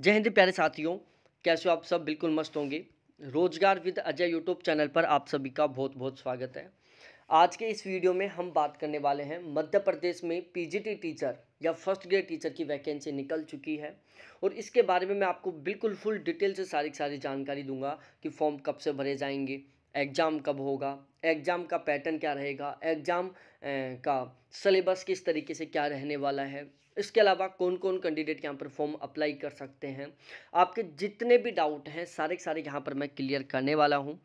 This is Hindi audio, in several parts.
जय हिंद प्यारे साथियों कैसे हो आप सब बिल्कुल मस्त होंगे रोजगार विद अजय यूट्यूब चैनल पर आप सभी का बहुत बहुत स्वागत है आज के इस वीडियो में हम बात करने वाले हैं मध्य प्रदेश में पीजीटी टीचर या फर्स्ट ग्रेड टीचर की वैकेंसी निकल चुकी है और इसके बारे में मैं आपको बिल्कुल फुल डिटेल से सारी सारी जानकारी दूंगा कि फॉर्म कब से भरे जाएंगे एग्ज़ाम कब होगा एग्ज़ाम का पैटर्न क्या रहेगा एग्ज़ाम का सलेबस किस तरीके से क्या रहने वाला है इसके अलावा कौन कौन कैंडिडेट यहाँ पर फॉर्म अप्लाई कर सकते हैं आपके जितने भी डाउट हैं सारे के सारे यहाँ पर मैं क्लियर करने वाला हूँ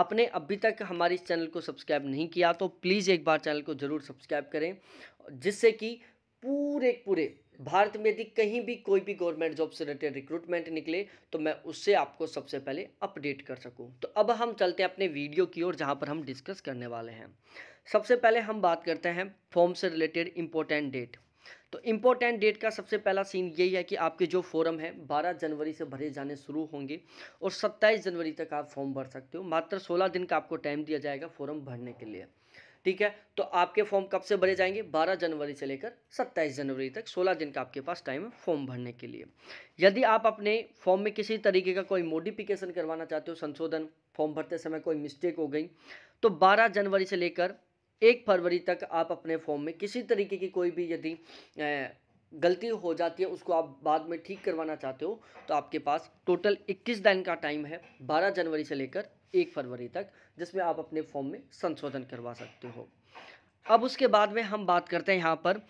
आपने अभी तक हमारे इस चैनल को सब्सक्राइब नहीं किया तो प्लीज़ एक बार चैनल को ज़रूर सब्सक्राइब करें जिससे कि पूरे पूरे भारत में यदि कहीं भी कोई भी गवर्नमेंट जॉब से रिलेटेड रिक्रूटमेंट निकले तो मैं उससे आपको सबसे पहले अपडेट कर सकूं तो अब हम चलते हैं अपने वीडियो की ओर जहां पर हम डिस्कस करने वाले हैं सबसे पहले हम बात करते हैं फॉर्म से रिलेटेड इम्पोर्टेंट डेट तो इम्पोर्टेंट डेट का सबसे पहला सीन यही है कि आपके जो फॉर्म है 12 जनवरी से भरे जाने शुरू होंगे और 27 जनवरी तक आप फॉर्म भर सकते हो मात्र 16 दिन का आपको टाइम दिया जाएगा फॉर्म भरने के लिए ठीक है तो आपके फॉर्म कब से भरे जाएंगे 12 जनवरी से लेकर 27 जनवरी तक 16 दिन का आपके पास टाइम है फॉर्म भरने के लिए यदि आप अपने फॉर्म में किसी तरीके का कोई मोडिफिकेशन करवाना चाहते हो संशोधन फॉर्म भरते समय कोई मिस्टेक हो गई तो बारह जनवरी से लेकर एक फरवरी तक आप अपने फॉर्म में किसी तरीके की कोई भी यदि गलती हो जाती है उसको आप बाद में ठीक करवाना चाहते हो तो आपके पास टोटल 21 दिन का टाइम है 12 जनवरी से लेकर एक फरवरी तक जिसमें आप अपने फॉर्म में संशोधन करवा सकते हो अब उसके बाद में हम बात करते हैं यहाँ पर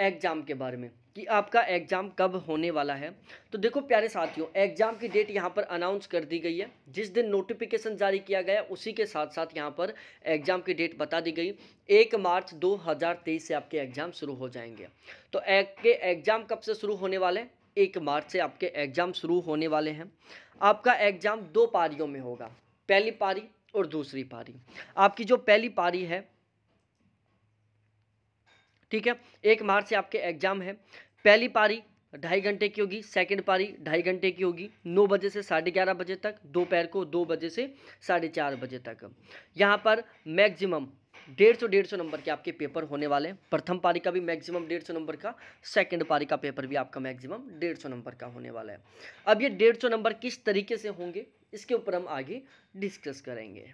एग्ज़ाम के बारे में कि आपका एग्ज़ाम कब होने वाला है तो देखो प्यारे साथियों एग्ज़ाम की डेट यहाँ पर अनाउंस कर दी गई है जिस दिन नोटिफिकेशन जारी किया गया उसी के साथ साथ यहाँ पर एग्ज़ाम की डेट बता दी गई एक मार्च 2023 से आपके एग्ज़ाम शुरू हो जाएंगे तो के एग्ज़ाम कब से शुरू होने वाले हैं एक मार्च से आपके एग्ज़ाम शुरू होने वाले हैं आपका एग्ज़ाम दो पारियों में होगा पहली पारी और दूसरी पारी आपकी जो पहली पारी है ठीक है एक मार्च से आपके एग्ज़ाम है पहली पारी ढाई घंटे की होगी सेकंड पारी ढाई घंटे की होगी नौ बजे से साढ़े ग्यारह बजे तक दोपहर को दो बजे से साढ़े चार बजे तक यहाँ पर मैक्सिमम डेढ़ सौ डेढ़ सौ नंबर के आपके पेपर होने वाले हैं प्रथम पारी का भी मैक्सिमम डेढ़ सौ नंबर का सेकंड पारी का पेपर भी आपका मैक्सिमम डेढ़ सौ नंबर का होने वाला है अब ये डेढ़ सौ नंबर किस तरीके से होंगे इसके ऊपर हम आगे डिस्कस करेंगे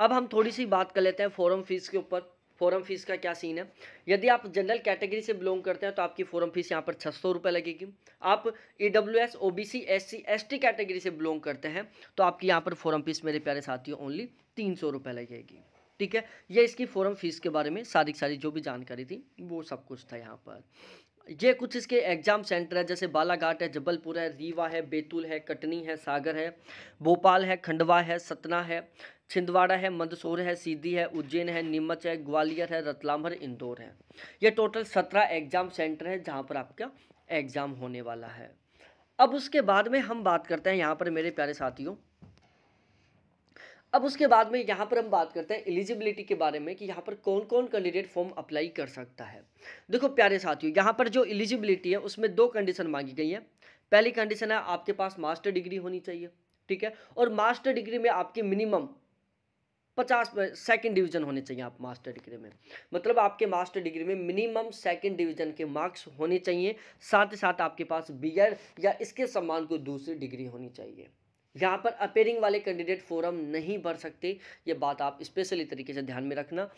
अब हम थोड़ी सी बात कर लेते हैं फॉरम फीस के ऊपर फॉरम फीस का क्या सीन है यदि आप जनरल कैटेगरी से बिलोंग करते हैं तो आपकी फॉरम फीस यहाँ पर छः सौ रुपये लगेगी आप E W S O B C S C S T category से बिलोंग करते हैं तो आपकी यहाँ पर फॉरम फीस मेरे प्यारे साथियों ओनली तीन सौ रुपये लगेगी ठीक है ये इसकी फॉरम फीस के बारे में सारी सारी जो भी जानकारी थी वो सब कुछ था यहाँ पर ये कुछ इसके एग्जाम सेंटर है जैसे बालाघाट है जबलपुर है रीवा है बैतूल है कटनी है सागर है भोपाल है खंडवा है सतना है छिंदवाड़ा है मंदसौर है सीधी है उज्जैन है नीमच है ग्वालियर है रतलाम है इंदौर है ये टोटल सत्रह एग्जाम सेंटर है जहाँ पर आपका एग्ज़ाम होने वाला है अब उसके बाद में हम बात करते हैं यहाँ पर मेरे प्यारे साथियों अब उसके बाद में यहाँ पर हम बात करते हैं एलिजिबिलिटी के बारे में कि यहाँ पर कौन कौन कैंडिडेट फॉर्म अप्लाई कर सकता है देखो प्यारे साथियों यहाँ पर जो एलिजिबिलिटी है उसमें दो कंडीशन मांगी गई है पहली कंडीशन है आपके पास मास्टर डिग्री होनी चाहिए ठीक है और मास्टर डिग्री में आपकी मिनिमम पचास सेकेंड डिवीजन होने चाहिए आप मास्टर डिग्री में मतलब आपके मास्टर डिग्री में मिनिमम सेकेंड डिवीजन के मार्क्स होने चाहिए साथ ही साथ आपके पास बी या इसके सम्मान को दूसरी डिग्री होनी चाहिए यहाँ पर अपेयरिंग वाले कैंडिडेट फोरम नहीं भर सकते ये बात आप स्पेशली तरीके से ध्यान में रखना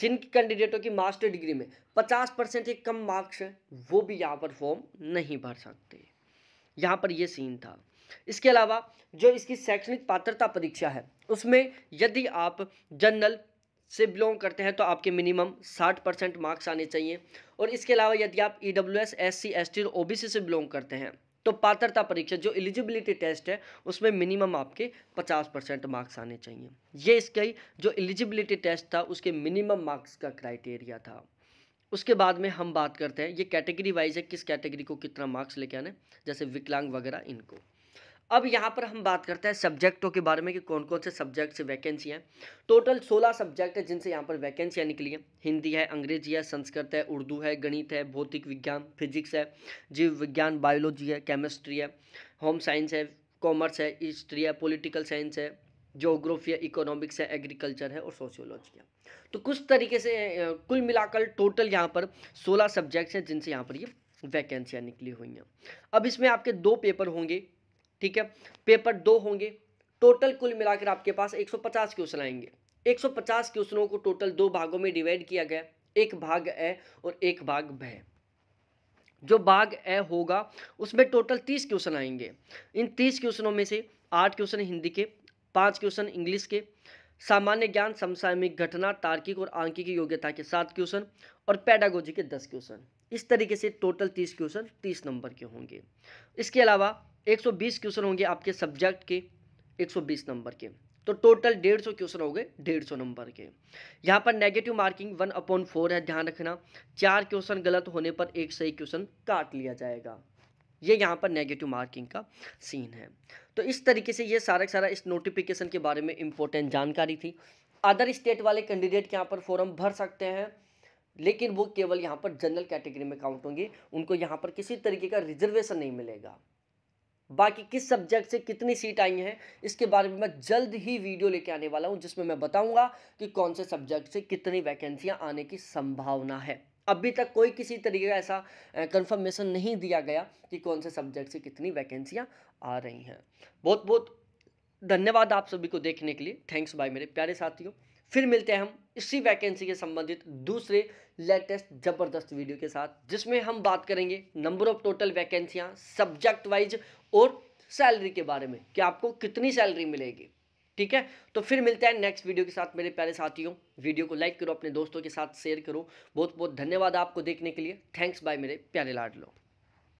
जिन कैंडिडेटों की मास्टर डिग्री में 50 परसेंट से कम मार्क्स हैं वो भी यहाँ पर फॉर्म नहीं भर सकते यहाँ पर ये सीन था इसके अलावा जो इसकी शैक्षणिक पात्रता परीक्षा है उसमें यदि आप जनरल से बिलोंग करते हैं तो आपके मिनिमम 60 परसेंट मार्क्स आने चाहिए और इसके अलावा यदि आप E W S S C S T और ओ बी सी से बिलोंग करते हैं तो पात्रता परीक्षा जो एलिजिबिलिटी टेस्ट है उसमें मिनिमम आपके 50 परसेंट मार्क्स आने चाहिए ये इसका ही जो एलिजिबिलिटी टेस्ट था उसके मिनिमम मार्क्स का क्राइटेरिया था उसके बाद में हम बात करते हैं ये कैटेगरी वाइज है किस कैटेगरी को कितना मार्क्स लेके आने जैसे विकलांग वगैरह इनको अब यहाँ पर हम बात करते हैं सब्जेक्टों के बारे में कि कौन कौन से सब्जेक्ट से वैकेंसी हैं टोटल सोलह सब्जेक्ट है जिनसे यहाँ पर वैकेंसियाँ निकली हैं हिंदी है अंग्रेजी है संस्कृत है उर्दू है गणित है भौतिक विज्ञान फिजिक्स है जीव विज्ञान बायोलॉजी है केमिस्ट्री है होम साइंस है कॉमर्स है हिस्ट्री है पोलिटिकल साइंस है जोग्राफी है इकोनॉमिक्स है एग्रीकल्चर है और सोशियोलॉजी है तो कुछ तरीके से कुल मिलाकर टोटल यहाँ पर सोलह सब्जेक्ट्स हैं जिनसे यहाँ पर ये वैकेंसियाँ निकली हुई हैं अब इसमें आपके दो पेपर होंगे ठीक है पेपर दो होंगे टोटल कुल मिलाकर आपके पास 150 क्वेश्चन आएंगे 150 क्वेश्चनों को टोटल दो भागों में डिवाइड किया गया एक भाग ए और एक भाग भ जो भाग ए होगा उसमें टोटल तीस क्वेश्चन आएंगे इन तीस क्वेश्चनों में से आठ क्वेश्चन हिंदी के पाँच क्वेश्चन इंग्लिश के सामान्य ज्ञान समसामयिक घटना तार्किक और आंकी की योग्यता के सात क्वेश्चन और पैडागोजी के दस क्वेश्चन इस तरीके से टोटल तीस क्वेश्चन तीस नंबर के होंगे इसके अलावा एक सौ बीस क्वेश्चन होंगे आपके सब्जेक्ट के एक सौ बीस नंबर के तो टोटल डेढ़ सौ क्वेश्चन हो गए डेढ़ सौ नंबर के यहाँ पर negative marking one upon four है ध्यान रखना चार क्वेश्चन गलत होने पर एक सही क्वेश्चन काट लिया जाएगा ये यहाँ पर नेगेटिव मार्किंग का सीन है तो इस तरीके से ये सारा सारा इस नोटिफिकेशन के बारे में इम्पोर्टेंट जानकारी थी अदर स्टेट वाले कैंडिडेट यहाँ पर फॉर्म भर सकते हैं लेकिन वो केवल यहाँ पर जनरल कैटेगरी में काउंट होंगे उनको यहाँ पर किसी तरीके का रिजर्वेशन नहीं मिलेगा बाकी किस सब्जेक्ट से कितनी सीट आई हैं इसके बारे में मैं जल्द ही वीडियो लेके आने वाला हूँ जिसमें मैं बताऊँगा कि कौन से सब्जेक्ट से कितनी वैकेंसियाँ आने की संभावना है अभी तक कोई किसी तरीके का ऐसा कंफर्मेशन नहीं दिया गया कि कौन से सब्जेक्ट से कितनी वैकेंसियाँ आ रही हैं बहुत बहुत धन्यवाद आप सभी को देखने के लिए थैंक्स बाय मेरे प्यारे साथियों फिर मिलते हैं हम इसी वैकेंसी के संबंधित दूसरे लेटेस्ट जबरदस्त वीडियो के साथ जिसमें हम बात करेंगे नंबर ऑफ टोटल वैकेंसियाँ सब्जेक्ट वाइज और सैलरी के बारे में कि आपको कितनी सैलरी मिलेगी ठीक है तो फिर मिलते हैं नेक्स्ट वीडियो के साथ मेरे प्यारे साथियों वीडियो को लाइक करो अपने दोस्तों के साथ शेयर करो बहुत बहुत धन्यवाद आपको देखने के लिए थैंक्स बाय मेरे प्यारे लाडलो